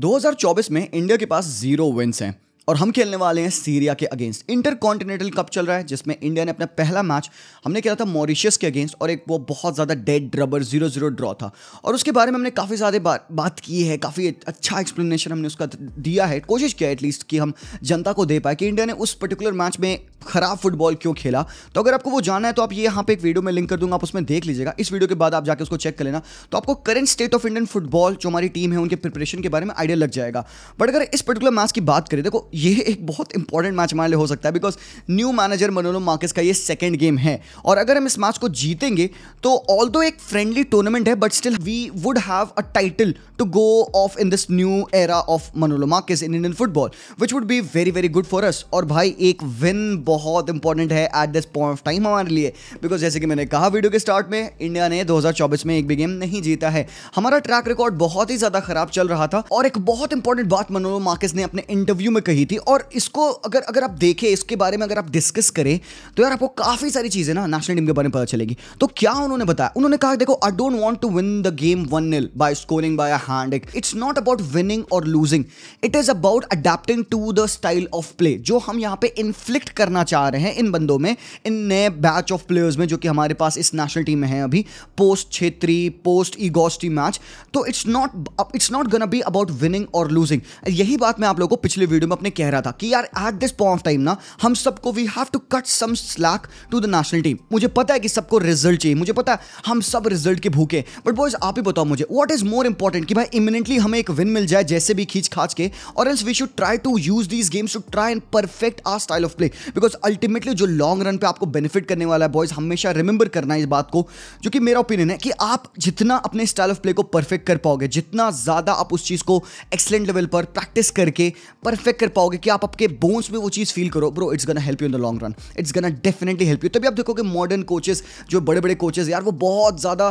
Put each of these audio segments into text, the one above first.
2024 में इंडिया के पास zero wins हैं और हम खेलने वाले हैं सीरिया के अगेंस्ट इंटर कॉन्टिनेंटल कप चल रहा है जिसमें इंडिया ने अपना पहला मैच हमने खेला था मॉरिशियस के अगेंस्ट और एक वो बहुत ज़्यादा dead rubber zero zero draw था और उसके बारे में हमने काफ़ी ज़्यादा बा, बात की है काफ़ी अच्छा एक्सप्लेनेशन हमने उसका दिया है कोशिश किया एटलीस्ट कि हम जनता को दे पाए कि इंडिया ने उस पर्टिकुलर मैच में खराब फुटबॉल क्यों खेला तो अगर आपको वो जानना है तो आप ये यहाँ पे एक वीडियो में लिंक कर दूंगा आप उसमें देख लीजिएगा इस वीडियो के बाद आप जाकर उसको चेक कर लेना तो आपको current state of Indian football जो हमारी टीम है उनके प्रिपरेशन के बारे में आइडिया लग जाएगा बट अगर इस पर्टिकुलर मैच की बात करें देखो ये एक बहुत इंपॉर्टेंट मैच हमारे लिए हो सकता है because new manager Manolo Marquez का ये सेकेंड गेम है और अगर हम इस मैच को जीतेंगे तो ऑल दो एक फ्रेंडली टूर्नामेंट है but still we would have a title to go off in this new era of Manolo Marquez in Indian football which would be very very good for us और भाई एक win बहुत important है at this point of time हमारे लिए because जैसे कि मैंने कहा वीडियो के स्टार्ट में इंडिया ने 2024 में एक भी गेम नहीं जीता है हमारा ट्रैक रिकॉर्ड बहुत ही ज्यादा खराब चल रहा था और एक बहुत इंपॉर्टेंट बात मनोलो मार्केस ने अपने इंटरव्यू में कही थी और इसको अगर अगर आप देखें इसके बारे में अगर आप डिस्कस करें तो यार आपको काफ़ी सारी चीज़ें ना नेशनल टीम के बारे में पता चलेगी तो क्या उन्होंने बताया उन्होंने कहा देखो I don't want to win the game one nil by scoring by a hand it's not about winning और losing it is about adapting to the style of play जो हम यहाँ पे इन्फ्लिक्ट करना चाह रहे हैं इन बंदों में इन नए बैच ऑफ प्लेयर्स में जो कि हमारे पास इस नेशनल टीम में है अभी पोस्ट छेत्री पोस्ट ईगोस्टी मैच तो it's not it's not gonna be about winning और लूजिंग यही बात मैं आप लोगों को पिछले वीडियो में अपने कह रहा था कि यार at this point of time ना हम सबको we have to cut some slack to the national team मुझे पता है कि सबको रिजल्ट चाहिए मुझे पता है हम सब रिजल्ट के भूखे बट बॉयज आप ही बताओ मुझे वॉट इज मोर इंपॉर्टेंट कि भाई इमिनेंटली हमें एक विन मिल जाए जैसे भी खींच खाच के और else we should try to use these games to try and perfect our style of play because ultimately जो लॉन्ग रन पे आपको बेनिफिट करने वाला है बॉयज हमेशा रिमेंबर करना है इस बात को जो कि मेरा ओपिनियन है कि आप जितना अपने स्टाइल ऑफ प्ले को परफेक्ट कर पाओगे जितना ज़्यादा आप उस चीज़ को एक्सलेंट लेवल पर प्रैक्टिस करके परफेक्ट कर पाओगे कि आप आपके बोन्स में वो चीज़ फील करो bro it's gonna help you in the long run it's gonna definitely help you तभी आप देखोगे मॉडर्न कोचेस जो बड़े बड़े कोचेस यार वो बहुत ज़्यादा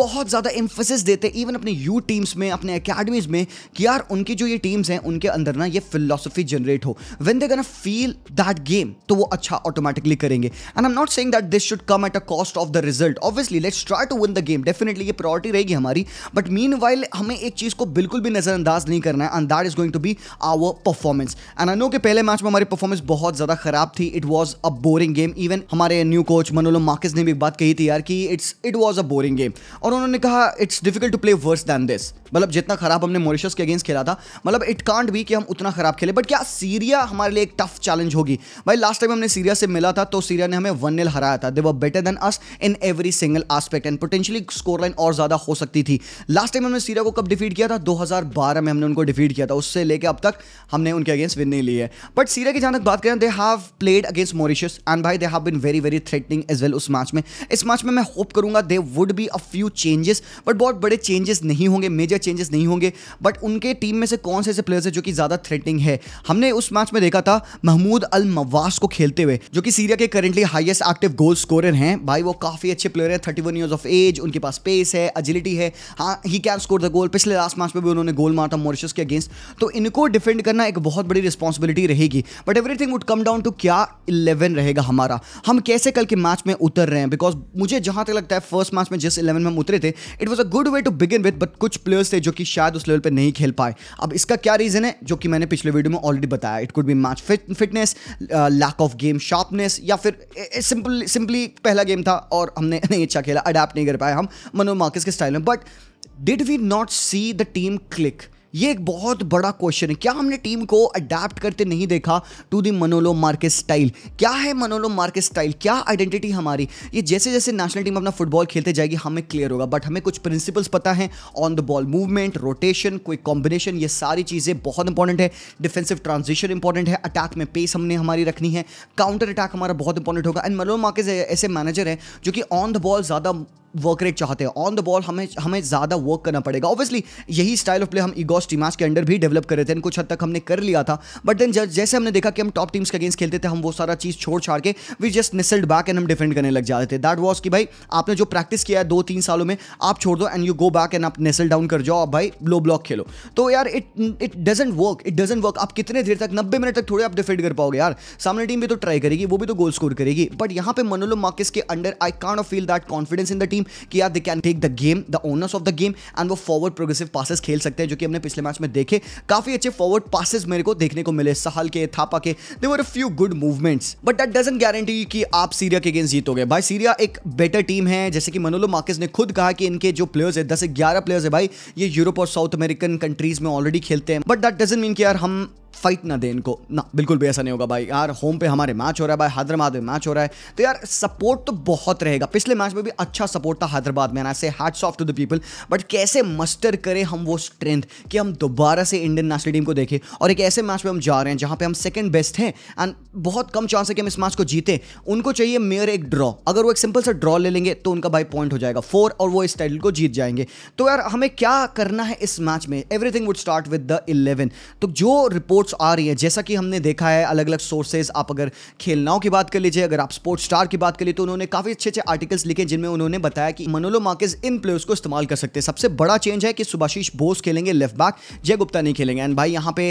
बहुत ज़्यादा एम्फोसिस देते इवन अपने यू टीम्स में अपने अकेडमीज में कि यार उनकी जो ये टीम्स हैं उनके अंदर ना ये फिलोसफी जनरेट हो when they gonna feel that game तो वो अच्छा ऑटोमेटिकली करेंगे and I am not saying that this should come at a cost of the result obviously let's try to win the game definitely ये priority रहेगी हमारी but mean हमें एक चीज़ को बिल्कुल भी नज़रअंदाज नहीं करना है and that is going to be our performance and I know कि पहले मैच में हमारी परफॉर्मेंस बहुत ज़्यादा ख़राब थी it was a boring game even हमारे न्यू कोच मनोलो मार्केस ने भी एक बात कही थी यार कि it's it was a boring game और उन्होंने कहा it's difficult to play worse than this मतलब जितना खराब हमने मॉरिशस के अगेंस्ट खेला था मतलब इट कांट भी कि हम उतना खराब खेले बट क्या सीरिया हमारे लिए एक टफ चैलेंज होगी भाई लास्ट टाइम हमने सीरिया से मिला था तो सीरिया ने हमें वन नील हराया था they were better than us in every single aspect and potentially scoreline और ज़्यादा हो सकती थी लास्ट टाइम हमने सीरिया को कब डिफीट किया था दो में हमने उनको डिफीट किया था उससे लेकर अब तक हमने उनके अगेंस्ट विन नहीं है बट सीरिया की जानक बात करें they have played against Mauritius and भाई they have been very very threatening as well उस मैच में इस मैच में मैं होप करूंगा they would be a few changes but बहुत बड़े चेंजेस नहीं होंगे मेजर चेंजेस नहीं होंगे बट उनके टीम में से कौन से ऐसे प्लेयर्स है जो कि ज़्यादा थ्रेटनिंग है हमने उस मैच में देखा था महमूद अल मवास को खेलते हुए जो कि सीरिया के currently highest active goal scorer हैं भाई वो काफ़ी अच्छे प्लेयर है thirty one years of age उनके पास स्पेस है एजिलिटी है हाँ he can score the goal पिछले लास्ट मैच में भी उन्होंने गोल मारा था मॉरिशस के अगेंस्ट तो इनको डिफेंड करना एक बहुत बड़ी रिस्पॉन्सिबिलिटी रहेगी but everything would come down to क्या इलेवन रहेगा हमारा हम कैसे कल के मैच में उतर रहे हैं बिकॉज मुझे जहां तक लगता है फर्स्ट मैच में जिस इलेवन में हम उतरे थे it was a good way to begin with but कुछ प्लेयर्स थे जो कि शायद उस लेवल पर नहीं खेल पाए अब इसका क्या रीज़न है जो कि मैंने पिछले वीडियो में ऑलरेडी बताया it could be match fitness lack of game sharpness या फिर सिंपली सिंपली पहला गेम था और हमने नहीं अच्छा खेला अडेप्ट नहीं कर पाए हम मनो मार्किस के स्टाइल में but did we not see the team click ये एक बहुत बड़ा क्वेश्चन है क्या हमने टीम को अडेप्ट करते नहीं देखा to the Manolo Marquez style क्या है मनोलो मार्केट स्टाइल क्या आइडेंटिटी हमारी ये जैसे जैसे नेशनल टीम अपना फुटबॉल खेलते जाएगी हमें क्लियर होगा बट हमें कुछ प्रिंसिपल्स पता है on the ball movement rotation कोई कॉम्बिनेशन ये सारी चीज़ें बहुत इंपॉर्टेंट है डिफेंसिव ट्रांजिशन इंपॉर्टेंट है अटैक में पेस हमने हमारी रखनी है काउंटर अटैक हमारा बहुत इंपॉर्टेंट होगा एंड मनोलो मार्के ऐसे मैनेजर हैं जो कि ऑन द बॉल ज़्यादा वर्क रेट चाहते हैं ऑन द बॉल हमें हमें ज़्यादा वर्क करना पड़ेगा ऑब्वियसली यही स्टाइल ऑफ प्ले हम इगोस टीमास के अंडर भी डेवलप कर रहे थे कुछ हद तक हमने कर लिया था बट देन जैसे हमने देखा कि हम टॉप टीम्स के अगेंस्ट खेलते थे हम वो सारा चीज़ छोड़ छाड़ के we just nestled back and हम डिफेंड करने लग जाते थे दैट वॉज कि भाई आपने जो प्रैक्टिस किया है दो तीन सालों में आप छोड़ दो and you go back and आप नेसल डाउन कर जाओ आप भाई लो ब्लॉक खेलो तो यार it it doesn't work it doesn't work आप कितने देर तक नब्बे मिनट तक थोड़े आप डिफेंड कर पाओगे यार सामने टीम भी तो ट्राई करेगी वो भी तो गोल स्कोर करेगी बट यहाँ पे मनोलो मार्किस के under I can't feel that confidence in the team कि यार they can take the game the owners of the game and वो फॉरवर्ड प्रोग्रेसिव पासेस खेल सकते हैं जो कि हमने पिछले मैच में देखे काफी अच्छे फॉरवर्ड पासेस मेरे को देखने को मिले सहल के थापा के they were a few good movements but that doesn't guarantee कि आप सीरिया के अगेंस्ट जीतोगे भाई सीरिया एक बेटर टीम है जैसे कि मनोलो मार्केस ने खुद कहा कि इनके जो प्लेयर्स है दस ग्यारह प्लेयर्स है भाई ये यूरोप और साउथ अमेरिकन कंट्रीज में ऑलरेडी खेलते हैं बट दैट डजेंट मीन कि यार हम फाइट ना दे इनको ना बिल्कुल भी ऐसा नहीं होगा भाई यार होम पे हमारे मैच हो रहा है भाई हैदराबाद में मैच हो रहा है तो यार सपोर्ट तो बहुत रहेगा पिछले मैच में भी अच्छा सपोर्ट था हैदराबाद में से heart of to the people but कैसे मस्टर करें हम वो स्ट्रेंथ कि हम दोबारा से इंडियन नेशनल टीम को देखें और एक ऐसे मैच में हम जा रहे हैं जहाँ पर हम सेकेंड बेस्ट हैं एंड बहुत कम चांस है कि हम इस मैच को जीते उनको चाहिए मेयर एक ड्रॉ अगर वो एक सिंपल सा ड्रॉ ले लेंगे तो उनका भाई पॉइंट हो जाएगा फोर और वो इस टाइटल को जीत जाएंगे तो यार हमें क्या करना है इस मैच में everything would start with the eleven तो जो रिपोर्ट रिपोर्ट्स आ रही हैं जैसा कि हमने देखा है अलग अलग सोर्सेज आप अगर खेलनाओं की बात कर लीजिए अगर आप स्पोर्ट्स स्टार की बात कर लीजिए तो उन्होंने काफ़ी अच्छे अच्छे आर्टिकल्स लिखे जिनमें उन्होंने बताया कि मनोलो मार्केज इन प्लेयर्स को इस्तेमाल कर सकते हैं सबसे बड़ा चेंज है कि सुभाषीष बोस खेलेंगे लेफ्ट बैक जय गुप्ता नहीं खेलेंगे एंड भाई यहाँ पे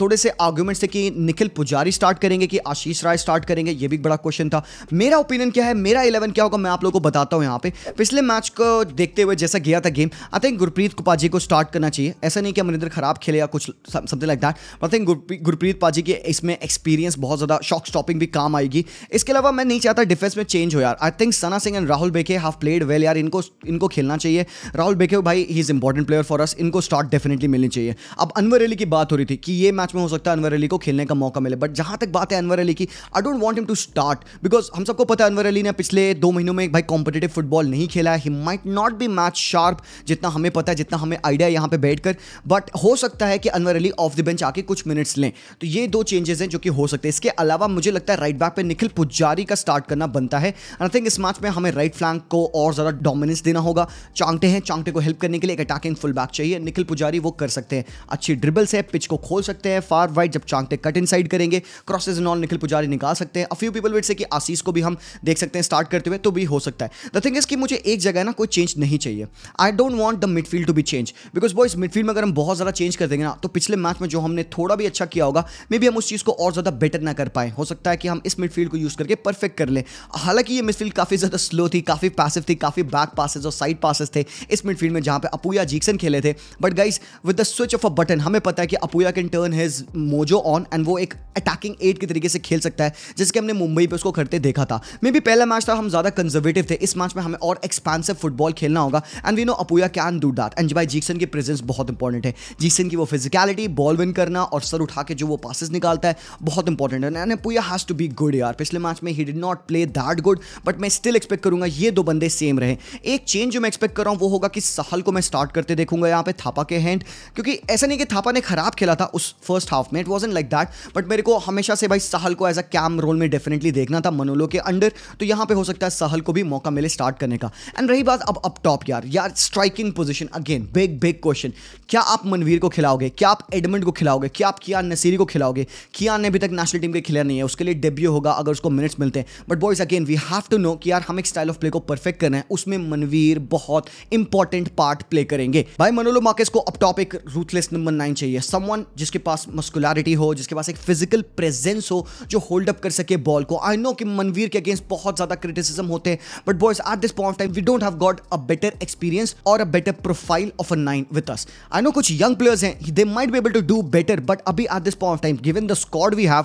थोड़े से आर्ग्यूमेंट्स थे कि निखिल पुजारी स्टार्ट करेंगे कि आशीष राय स्टार्ट करेंगे ये भी बड़ा क्वेश्चन था मेरा ओपिनियन क्या है मेरा इलेवन क्या होगा मैं आप लोगों को बताता हूँ यहाँ पे पिछले मैच को देखते हुए जैसा गया था गेम आई थिंक गुरप्रीत कुपाजी को स्टार्ट करना चाहिए ऐसा नहीं कि अमरिंदर खराब खेले या कुछ something like that I think Gurpreet paaji के इसमें एक्सपीरियंस बहुत ज़्यादा शॉक स्टॉपिंग भी काम आएगी इसके अलावा मैं नहीं चाहता डिफेंस में चेंज हो यार I think Sana Singh and Rahul Bheke have played well यार इनको इनको खेलना चाहिए राहुल बेके भाई he is important player for us इनको स्टार्ट डेफिनेटली मिलनी चाहिए अब अनवर अली की बात हो रही थी कि ये मैच में हो सकता है अनवर अली को खेलने का मौका मिले बट जहां तक बात है अनवर अली की I don't want him to start because हम सबको पता है अनवर अली ने पिछले दो महीनों में भाई कॉम्पिटेटिव फुटबॉल नहीं खेला है he might not be match sharp जितना हमें पता है जितना हमें आइडिया यहां पर बैठ कर बट हो सकता है कि Anwar Ali off the bench आके कुछ मिनट मिनट्स लें तो ये दो चेंजेस हैं जो कि हो सकते हैं इसके अलावा मुझे लगता है राइट बैक पे निखिल पुजारी का स्टार्ट करना बनता है आई थिंक इस मैच में हमें राइट फ्लैंक को और ज़्यादा डोमिनेंस देना होगा चांगटे हैं चांगटे को हेल्प करने के लिए एक अटैकिंग फुल बैक चाहिए निखिल पुजारी वो कर सकते हैं अच्छी ड्रिबल्स है पिच को खोल सकते हैं फार वाइड जब चांगटे कट इन करेंगे क्रॉसेज इन ऑल निखिल पुजारी निकाल सकते हैं अफ्यू पीपल विट से कि आशीष को भी हम देख सकते हैं स्टार्ट करते हुए तो भी हो सकता है द थिंग इज कि मुझे एक जगह ना कोई चेंज नहीं चाहिए I don't want the midfield to be change because boys midfield में अगर हम बहुत ज़्यादा चेंज कर देंगे ना तो पिछले मैच में जो हमने थोड़ा भी अच्छा किया होगा मे बी हम उस चीज़ को और ज़्यादा बेटर ना कर पाए हो सकता है कि हम इस मिडफील्ड को यूज़ करके परफेक्ट कर लें हालांकि ये मिडफील्ड काफ़ी ज़्यादा स्लो थी काफ़ी पैसिव थी काफ़ी बैक पासेज और साइड पासेज थे इस मिडफील्ड में जहाँ पर अपूया जीक्सन खेले थे but guys with the switch off a button हमें पता है कि Apuia can turn his mojo on and वो एक अटैकिंग एड के तरीके से खेल सकता है जैसे कि हमने मुंबई पर उसको करते देखा था मे बी पहला मैच था हम ज़्यादा कंजर्वेटिव थे इस मैच में हमें और एक्सपेंसिव फुटबॉल खेलना होगा and we know Apuia can do that and जी भाई जीक्सन की प्रेजेंस बहुत इंपॉर्टेंट है जीक्सन की वो फिजिकलिटी बॉल विन करना और सर उठा के जो वो पासिस निकालता है बहुत इंपॉर्टेंट है and Puia has to be good यार पिछले मैच में ही did not play that good but मैं स्टिल एक्सपेक्ट करूंगा ये दो बंदे सेम रहे एक चेंज जो मैं एक्सपेक्ट कर रहा हूँ वो होगा कि सहल को मैं स्टार्ट करते देखूंगा यहाँ पे थापा के हैंड क्योंकि ऐसा नहीं कि थापा ने खराब खेला था उस फर्स्ट हाफ में it was like that but मेरे को हमेशा से भाई सहल को एज अ कैम रोल में डेफिनेटली देखना था मनोलो के अंडर तो यहाँ पे हो सकता है सहल को भी मौका मिले स्टार्ट करने का एंड रही बात अब अप टॉप यार यार striking position again big big question क्या आप मनवीर को खिलाओगे क्या आप एडमंड को खिलाओगे क्या आप कियान नसीरी को खिलाओगे कियान ने अभी तक नेशनल टीम के खिलाया नहीं है उसके लिए डेब्यू होगा अगर उसको मिनट्स मिलते हैं but boys again we have to know कि यार हम एक स्टाइल ऑफ प्ले को परफेक्ट करना है उसमें मनवीर बहुत इंपॉर्टेंट पार्ट प्ले करेंगे भाई मनोलो मार्केस को अब टॉप एक रूथलेस नंबर नाइन चाहिए समवन जिसके पास मस्कुलरिटी हो जिसके पास एक फिजिकल प्रेजेंस हो जो होल्ड अप कर सके बॉल को आई नो कि मनवीर के अगेंस्ट बहुत ज्यादा क्रिटिसिज्म होते हैं but boys at this point time we don't have got a better experience और a better profile of a nine with us I know कुछ यंग प्लेयर्स हैं they might be able to do better but a अभी at this point of time given the squad we have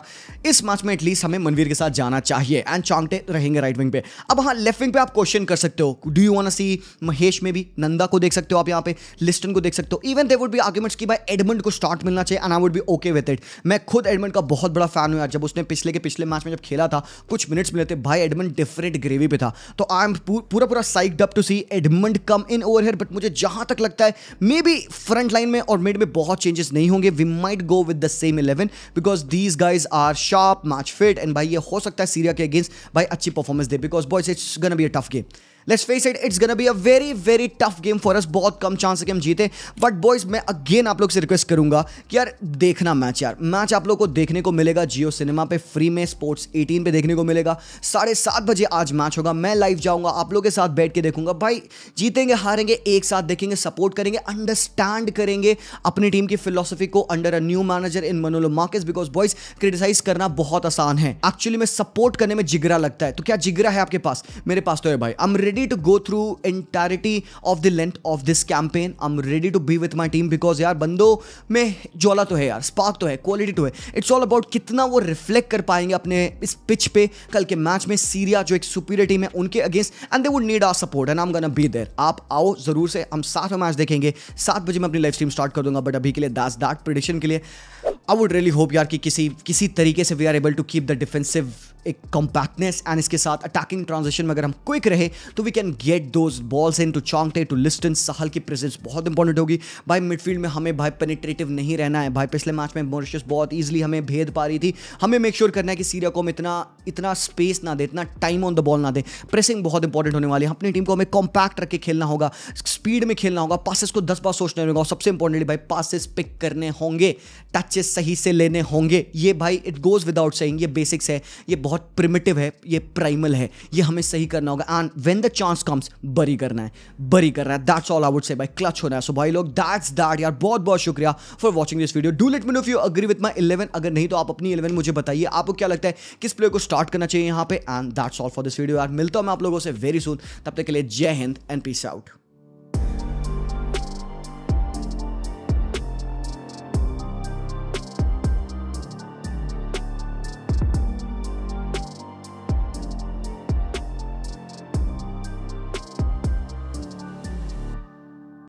इस match में at least हमें मनवीर के साथ जाना चाहिए एंड चांगटे रहेंगे राइट विंग पे अब हाँ लेफ्ट विंग पे आप क्वेश्चन कर सकते हो do you want see Mahesh में भी नंदा को देख सकते हो आप यहाँ पे लिस्टन को देख सकते हो even they would be arguments की भाई एडमंड को स्टार्ट मिलना चाहिए and I would be okay with it मैं खुद एडमंड का बहुत बड़ा फैन हूँ यार जब उसने पिछले के पिछले मैच में जब खेला था कुछ मिनट्स मिले थे भाई एडमंड डिफरेंट ग्रेवी पे था तो आई एम पूरा पूरा side up to see Edmund come in over here but मुझे जहां तक लगता है मे बी फ्रंट लाइन में और मिड में बहुत चेंजेस नहीं होंगे we might go with with the same eleven because these guys are sharp match fit and भाई ये हो सकता है सीरिया के अगेंस्ट भाई अच्छी परफॉर्मेंस दे because boys it's gonna be a tough game let's face it it's gonna be a very very tough game for us बहुत कम चांस है कि हम जीते बट बॉयज मैं अगेन आप लोग से रिक्वेस्ट करूंगा कि यार देखना मैच यार मैच आप लोग को देखने को मिलेगा जियो सिनेमा पे फ्री में स्पोर्ट्स 18 पे देखने को मिलेगा साढ़े सात बजे आज मैच होगा मैं लाइव जाऊंगा आप लोग के साथ बैठ के देखूंगा भाई जीतेंगे हारेंगे एक साथ देखेंगे सपोर्ट करेंगे अंडरस्टैंड करेंगे अपनी टीम की फिलोसफी को under a new manager in Manolo Marquez because boys criticise करना बहुत आसान है एक्चुअली में सपोर्ट करने में जिगरा लगता है तो क्या जिगरा है आपके पास मेरे पास तो है भाई I am ready to go through entirety of the length of this campaign I am ready to be with my team because यार बंदो में ज्वाला तो है यार स्पार्क तो है क्वालिटी तो है इट्स ऑल अबाउट कितना वो रिफ्लेक्ट कर पाएंगे अपने इस पिच पे कल के मैच में सीरिया जो एक सुपीरियर टीम है उनके against and they would need our support and I'm gonna be there आप आओ जरूर से हम साथ में मैच देखेंगे सात बजे मैं अपनी लाइव स्ट्रीम स्टार्ट कर दूंगा बट अभी के लिए दास दैट प्रिडिक्शन के लिए आई वुड रियली होप यार कि किसी किसी तरीके से we are able to keep the defensive एक कॉम्पैक्टनेस एंड इसके साथ अटैकिंग ट्रांजिशन में अगर हम क्विक रहे तो we can get those balls in to Chhangte to Liston Sahal की प्रेजेंस बहुत इंपॉर्टेंट होगी भाई मिडफील्ड में हमें भाई पेनिट्रेटिव नहीं रहना है भाई पिछले मैच में मॉरिशस बहुत ईजिली हमें भेद पा रही थी हमें मेक श्योर sure करना है कि सीरिया को हम इतना इतना स्पेस ना दे इतना टाइम ऑन द बॉल ना दे प्रेसिंग बहुत इंपॉर्टेंट होने वाली है अपनी टीम को हमें कॉम्पैक्ट रख के खेलना होगा स्पीड में खेलना होगा पासिस को दस बार सोचना होगा सबसे इंपॉर्टेंटली भाई पासिस पिक करने होंगे टचेस सही से लेने होंगे ये भाई इट गोज़ विदाउट सेइंग ये बेसिक्स है ये बहुत प्रिमिटिव है ये प्राइमल है ये हमें सही करना होगा and when the chance comes bury करना है बरी करना है that's all I would say भाई क्लच होना है सो so भाई लोग दैट्स दैट यार बहुत बहुत शुक्रिया for watching this video do let me know you agree with my eleven अगर नहीं तो आप अपनी इलेवन मुझे बताइए आपको क्या लगता है किस प्लेयर को स्टार्ट करना चाहिए यहाँ पे and that's all for this video यार मिलता हूँ मैं आप लोगों से वेरी सुन तब तक के लिए जय हिंद एंड पीस आउट